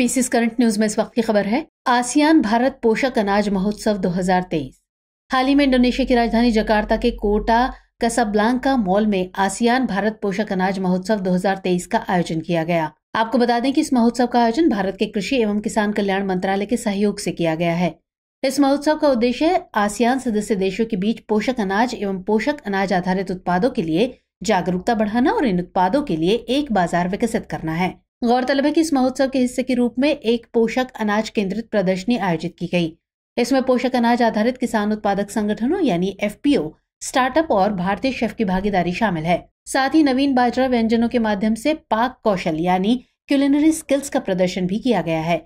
pieces current news में इस वक्त की खबर है आसियान भारत पोषक अनाज महोत्सव 2023 हाल ही में इंडोनेशिया की राजधानी जकार्ता के कोटा कसबलांका मॉल में आसियान भारत पोषक अनाज महोत्सव 2023 का आयोजन किया गया आपको बता दें कि इस महोत्सव का आयोजन भारत के कृषि एवं किसान कल्याण मंत्रालय के सहयोग से किया गया है इस महोत्सव का उद्देश्य आसियान सदस्य देशों के बीच पोषक अनाज एवं पोषक अनाज आधारित उत्पादों के लिए जागरूकता बढ़ाना और इन उत्पादों के लिए एक बाजार विकसित करना है गौरतलब है कि इस महोत्सव के हिस्से के रूप में एक पोषक अनाज केंद्रित प्रदर्शनी आयोजित की गई इसमें पोषक अनाज आधारित किसान उत्पादक संगठनों यानी एफ स्टार्टअप और भारतीय शेफ की भागीदारी शामिल है साथ ही नवीन बाजरा व्यंजनों के माध्यम से पाक कौशल यानी क्यूलिनरी स्किल्स का प्रदर्शन भी किया गया है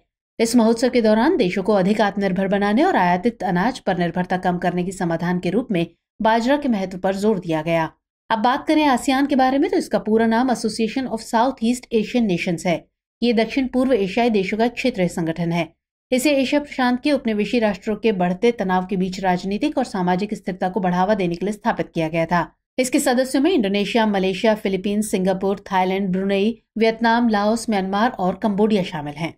इस महोत्सव के दौरान देशों को अधिक आत्मनिर्भर बनाने और आयातित अनाज पर निर्भरता कम करने के समाधान के रूप में बाजरा के महत्व पर जोर दिया गया अब बात करें आसियान के बारे में तो इसका पूरा नाम Association of South East Asian Nations है ये दक्षिण पूर्व एशियाई देशों का क्षेत्रीय संगठन है इसे एशिया प्रशांत के उपनिवेशी राष्ट्रों के बढ़ते तनाव के बीच राजनीतिक और सामाजिक स्थिरता को बढ़ावा देने के लिए स्थापित किया गया था इसके सदस्यों में Indonesia Malaysia Philippines Singapore Thailand Brunei Vietnam Laos Myanmar और कम्बोडिया शामिल हैं